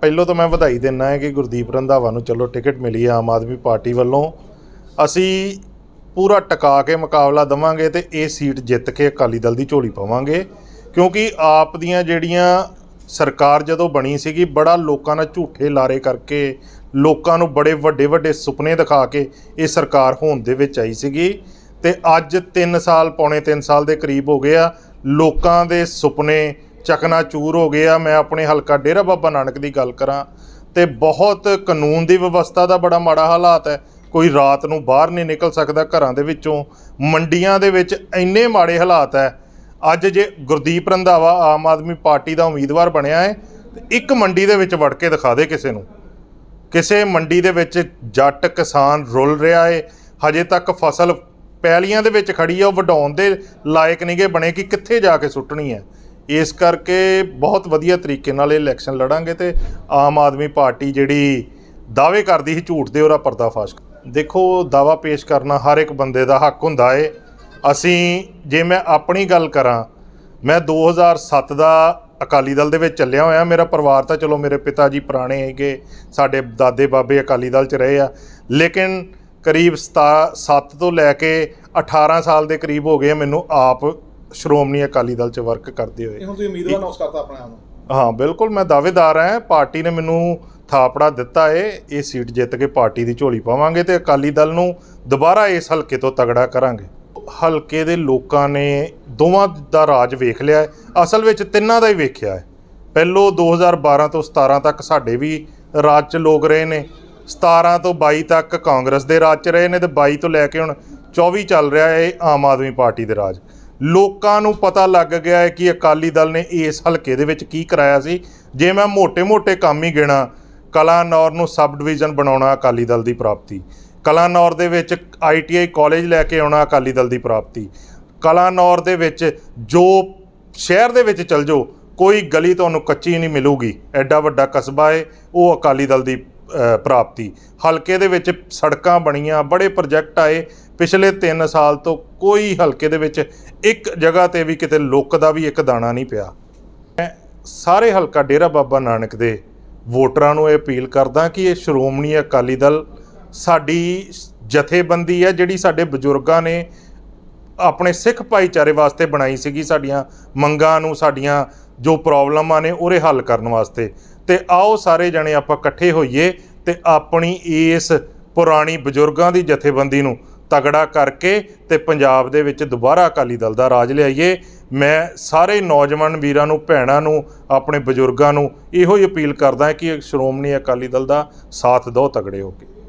ਪਹਿਲੋ ਤਾਂ ਮੈਂ ਵਧਾਈ ਦਿੰਨਾ ਹੈ ਕਿ ਗੁਰਦੀਪ ਰੰਧਾਵਾ ਨੂੰ ਚਲੋ ਟਿਕਟ ਮਿਲੀ ਆ ਆਮ ਆਦਮੀ ਪਾਰਟੀ ਵੱਲੋਂ ਅਸੀਂ ਪੂਰਾ ਟਿਕਾ ਕੇ ਮੁਕਾਬਲਾ ਦਵਾਂਗੇ ਤੇ ਇਹ ਸੀਟ ਜਿੱਤ ਕੇ ਅਕਾਲੀ ਦਲ ਦੀ ਝੋਲੀ ਪਾਵਾਂਗੇ ਕਿਉਂਕਿ ਆਪ ਦੀਆਂ ਜਿਹੜੀਆਂ ਸਰਕਾਰ ਜਦੋਂ ਬਣੀ ਸੀਗੀ ਬੜਾ ਲੋਕਾਂ ਨਾਲ ਝੂਠੇ ਲਾਰੇ ਕਰਕੇ ਲੋਕਾਂ ਨੂੰ ਬੜੇ ਵੱਡੇ ਵੱਡੇ ਸੁਪਨੇ ਦਿਖਾ ਕੇ ਇਹ ਸਰਕਾਰ ਹੋਣ ਦੇ ਵਿੱਚ ਆਈ ਸੀਗੀ ਤੇ ਅੱਜ 3 ਸਾਲ ਪੌਣੇ 3 ਸਾਲ ਦੇ ਕਰੀਬ ਹੋ ਗਏ ਆ ਲੋਕਾਂ ਦੇ ਸੁਪਨੇ ਚਕਨਾ ਚੂਰ ਹੋ ਗਿਆ ਮੈਂ ਆਪਣੇ ਹਲਕਾ ਡੇਰਾ ਬਾਬਾ ਨਾਨਕ ਦੀ ਗੱਲ ਕਰਾਂ ਤੇ ਬਹੁਤ ਕਾਨੂੰਨ ਦੀ ਵਿਵਸਥਾ ਦਾ ਬੜਾ ਮਾੜਾ ਹਾਲਾਤ ਹੈ ਕੋਈ ਰਾਤ ਨੂੰ ਬਾਹਰ ਨਹੀਂ ਨਿਕਲ ਸਕਦਾ ਘਰਾਂ ਦੇ ਵਿੱਚੋਂ ਮੰਡੀਆਂ ਦੇ ਵਿੱਚ ਇੰਨੇ ਮਾੜੇ ਹਾਲਾਤ ਹੈ ਅੱਜ ਜੇ ਗੁਰਦੀਪ ਰੰਧਾਵਾ ਆਮ ਆਦਮੀ ਪਾਰਟੀ ਦਾ ਉਮੀਦਵਾਰ ਬਣਿਆ ਹੈ ਇੱਕ ਮੰਡੀ ਦੇ ਵਿੱਚ ਵੜ ਕੇ ਦਿਖਾ ਦੇ ਕਿਸੇ ਨੂੰ ਕਿਸੇ ਮੰਡੀ ਦੇ ਵਿੱਚ ਜੱਟ ਕਿਸਾਨ ਰੁੱਲ ਰਿਹਾ ਹੈ ਹਜੇ ਤੱਕ ਫਸਲ ਪੈਲੀਆਂ ਦੇ ਵਿੱਚ ਖੜੀ ਆ ਉਹ ਵਡਾਉਣ ਦੇ ਲਾਇਕ ਨਹੀਂਗੇ ਬਣੇ ਕਿ ਕਿੱਥੇ ਜਾ ਕੇ ਸੁੱਟਣੀ ਹੈ ਇਸ ਕਰਕੇ ਬਹੁਤ ਵਧੀਆ ਤਰੀਕੇ ਨਾਲ ਇਹ ਇਲੈਕਸ਼ਨ ਲੜਾਂਗੇ ਤੇ ਆਮ ਆਦਮੀ ਪਾਰਟੀ ਜਿਹੜੀ ਦਾਅਵੇ ਕਰਦੀ ਸੀ ਝੂਠ ਦੇ ਉਹਦਾ ਪਰਦਾਫਾਸ਼ ਦੇਖੋ ਦਾਵਾ ਪੇਸ਼ ਕਰਨਾ ਹਰ ਇੱਕ ਬੰਦੇ ਦਾ ਹੱਕ ਹੁੰਦਾ ਏ ਅਸੀਂ ਜੇ ਮੈਂ ਆਪਣੀ ਗੱਲ ਕਰਾਂ ਮੈਂ 2007 ਦਾ ਅਕਾਲੀ ਦਲ ਦੇ ਵਿੱਚ ਚੱਲਿਆ ਹੋਇਆ ਮੇਰਾ ਪਰਿਵਾਰ ਤਾਂ ਚਲੋ ਮੇਰੇ ਪਿਤਾ ਜੀ ਪੁਰਾਣੇ ਹੈਗੇ ਸਾਡੇ ਦਾਦੇ ਬਾਬੇ ਅਕਾਲੀ ਦਲ 'ਚ ਰਹੇ ਆ ਲੇਕਿਨ ਕਰੀਬ 7 ਤੋਂ ਲੈ ਕੇ 18 ਸਾਲ ਦੇ ਕਰੀਬ ਹੋ ਗਏ ਮੈਨੂੰ ਆਪ ਸ਼੍ਰੋਮਣੀ ਅਕਾਲੀ ਦਲ 'ਚ ਵਰਕ ਕਰਦੇ ਹੋਏ ਹੁਣ ਤੁਸੀਂ ਉਮੀਦਵਾਰ ਅਨਾਉਂਸ ਕਰਤਾ ਆਪਣੇ ਆਪ ਨੂੰ ਹਾਂ ਬਿਲਕੁਲ ਮੈਂ ਦਾਅਵੇਦਾਰ ਹਾਂ ਪਾਰਟੀ ਨੇ ਮੈਨੂੰ ਥਾਪੜਾ ਦਿੱਤਾ ਏ ਇਹ ਸੀਟ ਜਿੱਤ ਕੇ ਪਾਰਟੀ ਦੀ ਝੋਲੀ ਪਾਵਾਂਗੇ ਤੇ ਅਕਾਲੀ ਦਲ ਨੂੰ ਦੁਬਾਰਾ ਇਸ ਹਲਕੇ ਤੋਂ ਤਗੜਾ ਕਰਾਂਗੇ ਹਲਕੇ ਦੇ ਲੋਕਾਂ ਨੇ ਦੋਵਾਂ ਦਾ ਰਾਜ ਵੇਖ ਲਿਆ ਅਸਲ ਵਿੱਚ ਤਿੰਨਾਂ ਦਾ ਹੀ ਵੇਖਿਆ ਹੈ ਪਹਿਲੋ 2012 ਤੋਂ 17 ਤੱਕ ਸਾਡੇ ਵੀ ਰਾਜ 'ਚ ਲੋਕ ਰਹੇ ਨੇ 17 ਤੋਂ 22 ਤੱਕ ਕਾਂਗਰਸ ਦੇ ਰਾਜ 'ਚ ਰਹੇ ਨੇ ਤੇ 22 ਤੋਂ ਲੈ ਕੇ ਹੁਣ 24 ਚੱਲ ਰਿਹਾ ਹੈ ਆਮ ਆਦਮੀ ਪਾਰਟੀ ਦੇ ਰਾਜ ਲੋਕਾਂ ਨੂੰ ਪਤਾ ਲੱਗ ਗਿਆ ਹੈ ਕਿ ਅਕਾਲੀ ਦਲ ਨੇ ਇਸ ਹਲਕੇ ਦੇ ਵਿੱਚ ਕੀ ਕਰਾਇਆ ਸੀ ਜੇ ਮੈਂ ਮੋٹے-ਮੋٹے ਕੰਮ ਹੀ ਗਿਣਾ ਕਲਾਨੌਰ ਨੂੰ ਸਬ ਡਿਵੀਜ਼ਨ ਬਣਾਉਣਾ ਅਕਾਲੀ ਦਲ ਦੀ ਪ੍ਰਾਪਤੀ ਕਲਾਨੌਰ ਦੇ ਵਿੱਚ ਆਈਟੀਆਈ ਕਾਲਜ ਲੈ ਕੇ ਆਉਣਾ ਅਕਾਲੀ ਦਲ ਦੀ ਪ੍ਰਾਪਤੀ ਕਲਾਨੌਰ ਦੇ ਵਿੱਚ ਜੋ ਸ਼ਹਿਰ ਦੇ ਵਿੱਚ ਚਲ ਜਾਓ ਕੋਈ ਗਲੀ ਤੁਹਾਨੂੰ ਕੱਚੀ ਨਹੀਂ ਮਿਲੂਗੀ ਐਡਾ ਵੱਡਾ ਕਸਬਾ ਹੈ ਉਹ ਅਕਾਲੀ ਦਲ ਦੀ ਪ੍ਰਾਪਤੀ ਹਲਕੇ ਦੇ ਵਿੱਚ ਸੜਕਾਂ ਬਣੀਆਂ ਬੜੇ ਪ੍ਰੋਜੈਕਟ ਆਏ ਪਿਛਲੇ 3 ਸਾਲ ਤੋਂ ਕੋਈ ਹਲਕੇ ਦੇ ਵਿੱਚ ਇੱਕ ਜਗ੍ਹਾ ਤੇ ਵੀ ਕਿਤੇ ਲੋਕ ਦਾ ਵੀ ਇੱਕ ਦਾਣਾ ਨਹੀਂ ਪਿਆ ਮੈਂ ਸਾਰੇ ਹਲਕਾ ਡੇਰਾ ਬਾਬਾ ਨਾਨਕ ਦੇ ਵੋਟਰਾਂ ਨੂੰ ਇਹ ਅਪੀਲ ਕਰਦਾ ਕਿ ਇਹ ਸ਼੍ਰੋਮਣੀ ਅਕਾਲੀ ਦਲ ਸਾਡੀ ਜਥੇਬੰਦੀ ਹੈ ਜਿਹੜੀ ਸਾਡੇ ਬਜ਼ੁਰਗਾਂ ਨੇ ਆਪਣੇ ਸਿੱਖ ਭਾਈਚਾਰੇ ਵਾਸਤੇ ਬਣਾਈ ਸੀਗੀ ਸਾਡੀਆਂ ਮੰਗਾਂ ਨੂੰ ਸਾਡੀਆਂ ਜੋ ਪ੍ਰੋਬਲਮਾਂ ਨੇ ਉਹਰੇ ਹੱਲ ਕਰਨ ਵਾਸਤੇ ਤੇ ਆਓ ਸਾਰੇ ਜਣੇ ਆਪਾਂ ਇਕੱਠੇ ਹੋਈਏ ਤੇ ਆਪਣੀ ਇਸ ਪੁਰਾਣੀ ਬਜ਼ੁਰਗਾਂ ਦੀ ਜਥੇਬੰਦੀ ਨੂੰ ਤਗੜਾ ਕਰਕੇ ਤੇ ਪੰਜਾਬ ਦੇ ਵਿੱਚ ਦੁਬਾਰਾ ਅਕਾਲੀ ਦਲ ਦਾ ਰਾਜ ਲਿਆਈਏ ਮੈਂ ਸਾਰੇ ਨੌਜਵਾਨ ਵੀਰਾਂ ਨੂੰ ਭੈਣਾਂ ਨੂੰ ਆਪਣੇ ਬਜ਼ੁਰਗਾਂ ਨੂੰ ਇਹੋ ਹੀ ਅਪੀਲ ਕਰਦਾ ਕਿ ਸ਼੍ਰੋਮਣੀ ਅਕਾਲੀ ਦਲ ਦਾ ਸਾਥ ਦਿਓ ਤਗੜੇ ਹੋ ਕੇ